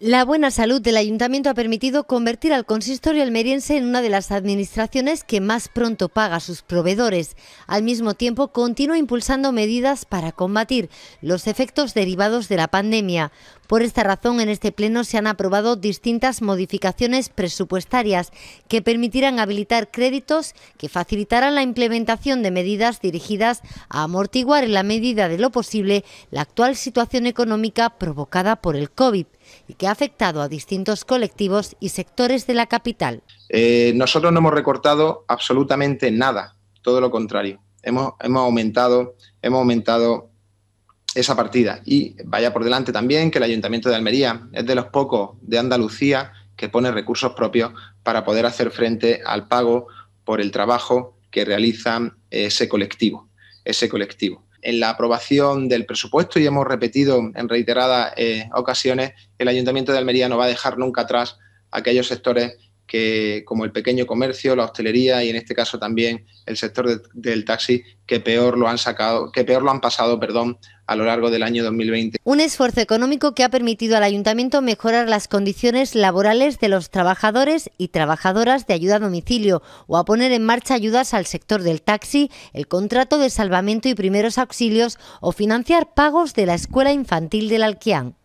La buena salud del ayuntamiento ha permitido convertir al consistorio almeriense en una de las administraciones que más pronto paga a sus proveedores. Al mismo tiempo, continúa impulsando medidas para combatir los efectos derivados de la pandemia. Por esta razón, en este pleno se han aprobado distintas modificaciones presupuestarias que permitirán habilitar créditos que facilitarán la implementación de medidas dirigidas a amortiguar en la medida de lo posible la actual situación económica provocada por el COVID y que ha afectado a distintos colectivos y sectores de la capital. Eh, nosotros no hemos recortado absolutamente nada, todo lo contrario. Hemos, hemos, aumentado, hemos aumentado esa partida. Y vaya por delante también que el Ayuntamiento de Almería es de los pocos de Andalucía que pone recursos propios para poder hacer frente al pago por el trabajo que realiza ese colectivo. Ese colectivo en la aprobación del presupuesto y hemos repetido en reiteradas eh, ocasiones que el Ayuntamiento de Almería no va a dejar nunca atrás aquellos sectores que como el pequeño comercio, la hostelería y en este caso también el sector del taxi que peor lo han sacado, que peor lo han pasado, perdón, a lo largo del año 2020. Un esfuerzo económico que ha permitido al ayuntamiento mejorar las condiciones laborales de los trabajadores y trabajadoras de ayuda a domicilio o a poner en marcha ayudas al sector del taxi, el contrato de salvamento y primeros auxilios o financiar pagos de la escuela infantil del Alquián.